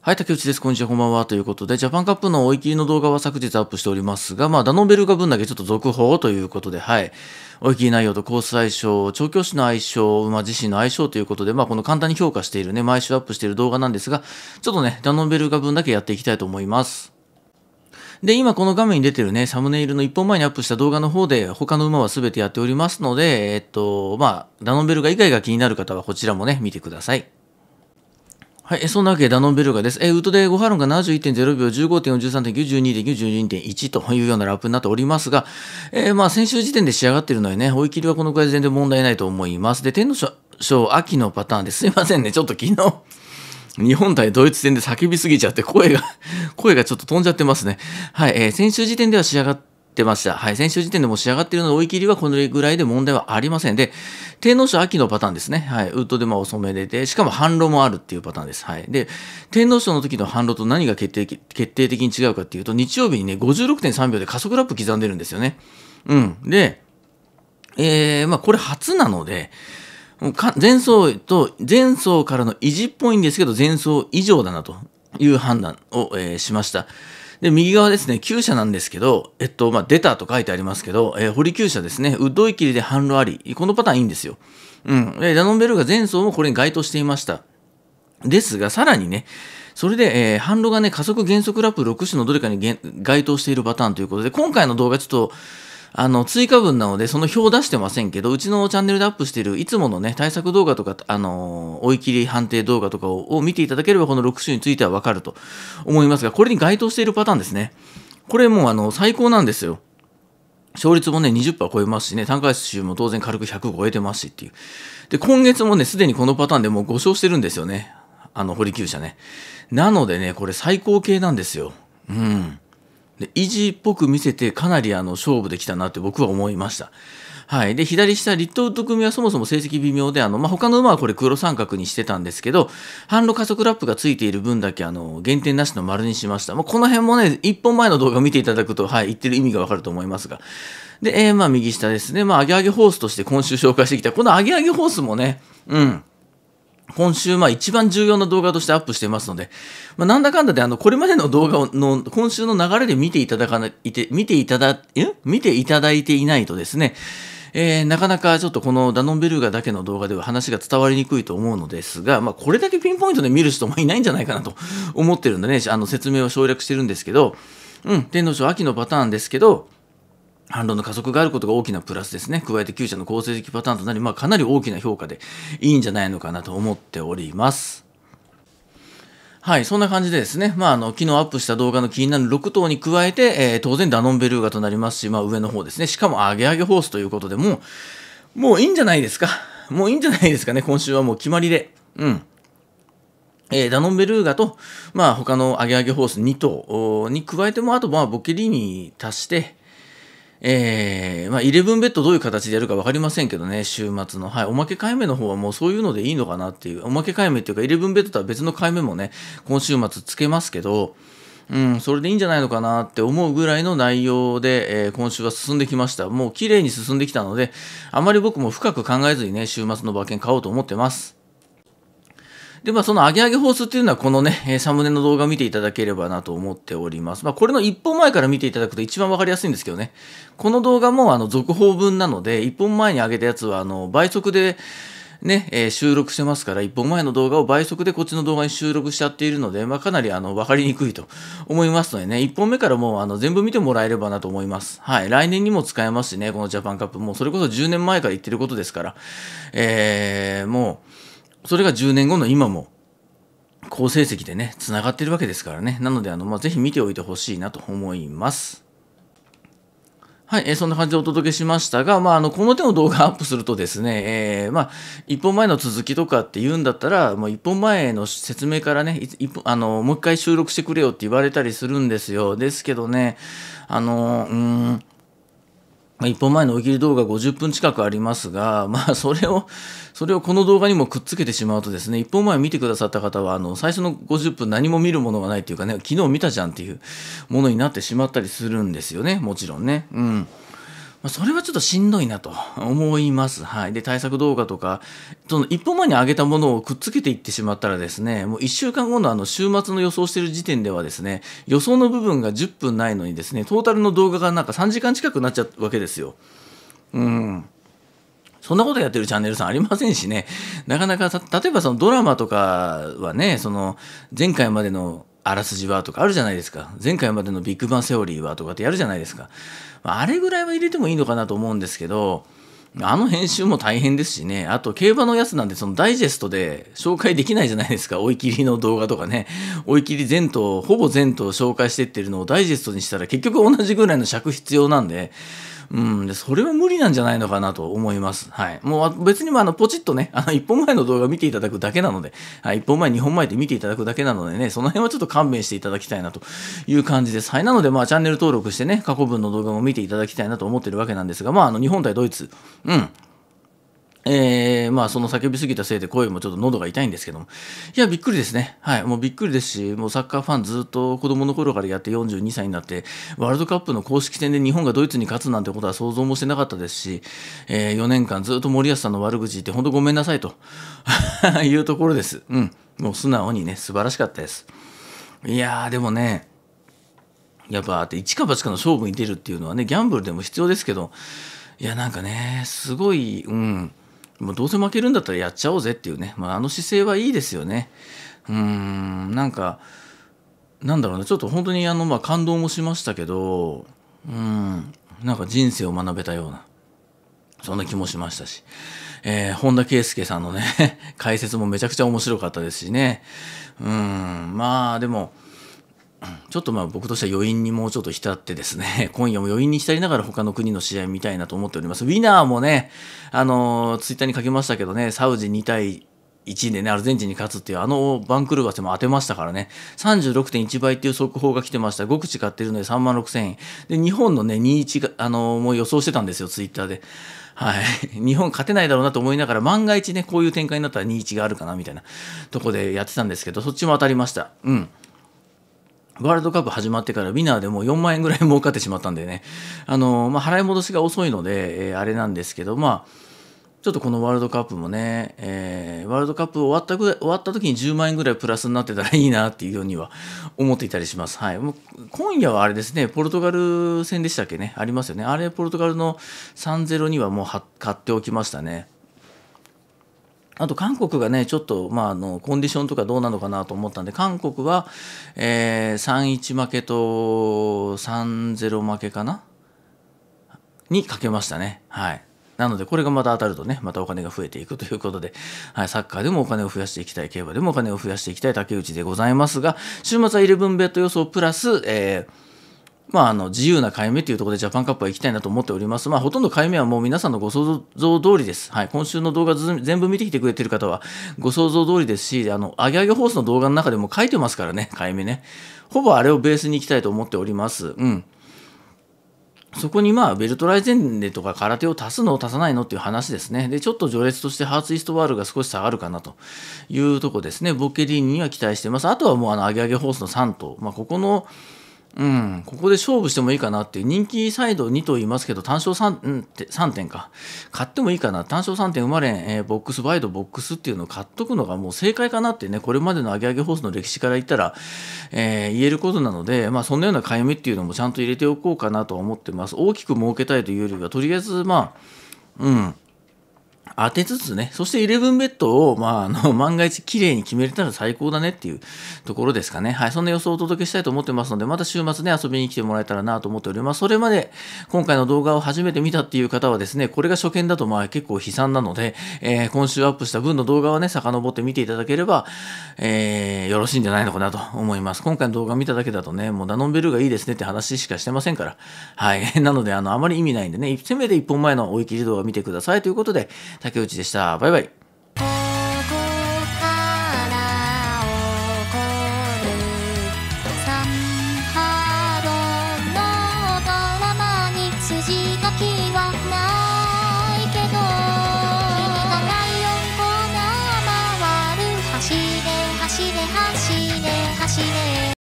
はい、竹内です。こんにちは、こんばんは。ということで、ジャパンカップの追い切りの動画は昨日アップしておりますが、まあ、ダノンベルガ分だけちょっと続報ということで、はい。追い切り内容とコース相性、調教師の相性、馬自身の相性ということで、まあ、この簡単に評価しているね、毎週アップしている動画なんですが、ちょっとね、ダノンベルガ分だけやっていきたいと思います。で、今この画面に出てるね、サムネイルの1本前にアップした動画の方で、他の馬は全てやっておりますので、えっと、まあ、ダノンベルガ以外が気になる方はこちらもね、見てください。はい、そんなわけでダノンベルガです。えー、ウッドで5ハロンが71.0秒、15.43.912.912.1というようなラップになっておりますが、えー、まあ先週時点で仕上がってるのでね、追い切りはこのくらい全然問題ないと思います。で、天皇賞秋のパターンですいませんね、ちょっと昨日。日本対ドイツ戦で叫びすぎちゃって、声が、声がちょっと飛んじゃってますね。はい、えー、先週時点では仕上がってってました。はい、先週時点でも仕上がっているので、追い切りはこれぐらいで問題はありません。で、天皇賞秋のパターンですね。はい、ウッドでも遅めでて、しかも反論もあるっていうパターンです。はい。で、天皇賞の時の反論と何が決定決定的に違うかっていうと、日曜日にね、56.3秒で加速ラップ刻んでるんですよね。うん。で、えー、まあ、これ初なので、前走と、前走からの維持っぽいんですけど、前走以上だなという判断を、えー、しました。で、右側ですね、厩舎なんですけど、えっと、まあ、出たと書いてありますけど、えー、堀厩舎ですね、ウッドいきりで販路あり。このパターンいいんですよ。うん。で、ラノンベルが前走もこれに該当していました。ですが、さらにね、それで、えー、販路がね、加速減速ラップ6種のどれかに該当しているパターンということで、今回の動画ちょっと、あの、追加分なので、その表を出してませんけど、うちのチャンネルでアップしている、いつものね、対策動画とか、あの、追い切り判定動画とかを見ていただければ、この6種についてはわかると思いますが、これに該当しているパターンですね。これもう、あの、最高なんですよ。勝率もね、20%超えますしね、単回数も当然軽く100超えてますしっていう。で、今月もね、すでにこのパターンでもう5勝してるんですよね。あの、堀球者ね。なのでね、これ最高系なんですよ。うん。で意地っぽく見せてかなりあの勝負できたなって僕は思いました。はい、で左下、リットウッド組はそもそも成績微妙で、あのまあ、他の馬はこれ黒三角にしてたんですけど、販路加速ラップがついている分だけあの減点なしの丸にしました。まあ、この辺もね、1本前の動画を見ていただくと、はい、言ってる意味がわかると思いますが。で、えー、まあ右下ですね、まあ、アゲアゲホースとして今週紹介してきた、このアゲアゲホースもね、うん。今週、まあ一番重要な動画としてアップしてますので、まあ、なんだかんだで、あの、これまでの動画を、の、今週の流れで見ていただかない、て、見ていただ、え見ていただいていないとですね、えー、なかなかちょっとこのダノンベルーガだけの動画では話が伝わりにくいと思うのですが、まあ、これだけピンポイントで見る人もいないんじゃないかなと思ってるんでね、あの説明を省略してるんですけど、うん、天皇賞秋のパターンですけど、反論の加速があることが大きなプラスですね。加えて旧社の構成的パターンとなり、まあ、かなり大きな評価でいいんじゃないのかなと思っております。はい、そんな感じでですね、まあ、あの、昨日アップした動画の気になる6頭に加えて、えー、当然ダノンベルーガとなりますし、まあ、上の方ですね。しかも、アゲアゲホースということでもう、もういいんじゃないですか。もういいんじゃないですかね。今週はもう決まりで。うん。えー、ダノンベルーガと、まあ、他のアゲアゲホース2頭に加えても、あと、まあ、ボケリーニ足して、えー、まあ、11ベッドどういう形でやるか分かりませんけどね、週末の。はい。おまけ解明の方はもうそういうのでいいのかなっていう。おまけ解明っていうか、11ベッドとは別の解目もね、今週末つけますけど、うん、それでいいんじゃないのかなって思うぐらいの内容で、えー、今週は進んできました。もう綺麗に進んできたので、あまり僕も深く考えずにね、週末の馬券買おうと思ってます。で、まあ、そのアゲアゲホースっていうのは、このね、サムネの動画を見ていただければなと思っております。まあ、これの一本前から見ていただくと一番わかりやすいんですけどね、この動画も、あの、続報分なので、一本前に上げたやつは、あの、倍速で、ね、えー、収録してますから、一本前の動画を倍速でこっちの動画に収録しちゃっているので、まあ、かなりあの分かりにくいと思いますのでね、一本目からもうあの全部見てもらえればなと思います。はい、来年にも使えますしね、このジャパンカップ、もうそれこそ10年前から言ってることですから、えー、もう、それが10年後の今も好成績でね、つながってるわけですからね。なので、あの、まあ、ぜひ見ておいてほしいなと思います。はい、えー、そんな感じでお届けしましたが、まあ、あの、この手の動画 アップするとですね、えー、まあ、一本前の続きとかって言うんだったら、もう一本前の説明からね、一本、あの、もう一回収録してくれよって言われたりするんですよ。ですけどね、あの、うん、1本前の大喜利動画50分近くありますが、まあ、それを、それをこの動画にもくっつけてしまうとですね、1本前見てくださった方は、あの、最初の50分何も見るものがないっていうかね、昨日見たじゃんっていうものになってしまったりするんですよね、もちろんね。うん。まそれはちょっとしんどいなと 思います。はい。で、対策動画とか、その一歩前に上げたものをくっつけていってしまったらですね、もう1週間後のあの週末の予想してる時点ではですね、予想の部分が10分ないのにですね、トータルの動画がなんか3時間近くなっちゃうわけですよ。うん。そんなことやってるチャンネルさんありませんしね、なかなか、例えばそのドラマとかはね、その前回までのあらすじはとかあるじゃないですか。前回までのビッグバンセオリーはとかってやるじゃないですか。あれぐらいは入れてもいいのかなと思うんですけど、あの編集も大変ですしね。あと、競馬のやつなんで、そのダイジェストで紹介できないじゃないですか。追い切りの動画とかね。追い切り全頭、ほぼ全頭紹介してってるのをダイジェストにしたら結局同じぐらいの尺必要なんで、うん、でそれは無理なんじゃないのかなと思います。はい、もう別にまあのポチッとね、あの1本前の動画見ていただくだけなので、はい、1本前、2本前で見ていただくだけなのでね、その辺はちょっと勘弁していただきたいなという感じです。はい、なので、まあ、チャンネル登録してね、過去分の動画も見ていただきたいなと思ってるわけなんですが、まあ、あの日本対ドイツ、うん、えー、まあその叫びすぎたせいで声もちょっと喉が痛いんですけども、いや、びっくりですね。はい、もうびっくりですし、もうサッカーファンずっと子供の頃からやって42歳になって、ワールドカップの公式戦で日本がドイツに勝つなんてことは想像もしてなかったですし、えー、4年間ずっと森保さんの悪口言って、本当ごめんなさいと いうところです。うん、もう素直にね、素晴らしかったです。いやー、でもね、やっぱ、あって、一か八かの勝負に出るっていうのはね、ギャンブルでも必要ですけど、いや、なんかね、すごい、うん、もうどうせ負けるんだったらやっちゃおうぜっていうね、まあ、あの姿勢はいいですよね。うーん、なんか、なんだろうね、ちょっと本当にあの、まあ、感動もしましたけど、うん、なんか人生を学べたような、そんな気もしましたし、えー、本田圭佑さんのね、解説もめちゃくちゃ面白かったですしね、うん、まあでも、ちょっとまあ僕としては余韻にもうちょっと浸ってですね、今夜も余韻に浸りながら他の国の試合見たいなと思っております。ウィナーもね、あの、ツイッターに書きましたけどね、サウジ2対1でね、アルゼンチンに勝つっていう、あの番狂わせも当てましたからね、36.1倍っていう速報が来てました。5口買ってるので3万6000円。で、日本のね、21が、あのー、もう予想してたんですよ、ツイッターで。はい。日本勝てないだろうなと思いながら、万が一ね、こういう展開になったら21があるかな、みたいなとこでやってたんですけど、そっちも当たりました。うん。ワールドカップ始まってからウィナーでもう4万円ぐらい儲かってしまったんでね、あのまあ、払い戻しが遅いので、えー、あれなんですけど、まあ、ちょっとこのワールドカップもね、えー、ワールドカップ終わったぐらい終わった時に10万円ぐらいプラスになってたらいいなっていうようには思っていたりします。はい、もう今夜はあれですね、ポルトガル戦でしたっけね、ありますよね。あれ、ポルトガルの3-0にはもう買っておきましたね。あと韓国がね、ちょっと、まあ、あの、コンディションとかどうなのかなと思ったんで、韓国は、えー、3-1負けと3-0負けかなにかけましたね。はい。なので、これがまた当たるとね、またお金が増えていくということで、はい、サッカーでもお金を増やしていきたい、競馬でもお金を増やしていきたい竹内でございますが、週末は11ベッド予想プラス、えー、まあ、あの自由な買い目というところでジャパンカップは行きたいなと思っております。まあ、ほとんど買い目はもう皆さんのご想像通りです。はい、今週の動画全部見てきてくれてる方はご想像通りですし、あの、アゲアゲホースの動画の中でも書いてますからね、買い目ね。ほぼあれをベースに行きたいと思っております。うん。そこにまあベルトライゼンデとか空手を足すのを足さないのっていう話ですね。で、ちょっと序列としてハーツイストワールが少し下がるかなというとこですね。ボッケリーニには期待してます。あとはもうあのアゲアゲホースの3頭。まあ、ここのうん、ここで勝負してもいいかなって人気サイド2と言いますけど単勝 3,、3点か買ってもいいかな単勝3点生まれん、えー、ボックスバイドボックスっていうのを買っとくのがもう正解かなってねこれまでのアゲアゲホースの歴史から言ったら、えー、言えることなので、まあ、そんなようなかゆみっていうのもちゃんと入れておこうかなとは思ってます大きく儲けたいというよりはとりあえずまあうん当てつつね、そしてイレブンベッドを、まあ、あの、万が一綺麗に決めれたら最高だねっていうところですかね。はい、そんな予想をお届けしたいと思ってますので、また週末ね、遊びに来てもらえたらなと思っております。それまで、今回の動画を初めて見たっていう方はですね、これが初見だとまあ結構悲惨なので、えー、今週アップした分の動画はね、遡って見ていただければ、えー、よろしいんじゃないのかなと思います。今回の動画見ただけだとね、もうダノンベルがいいですねって話しかしてませんから、はい。なので、あの、あまり意味ないんでね、せめて1本前の追い切り動画見てくださいということで、竹内でした。バイバイ。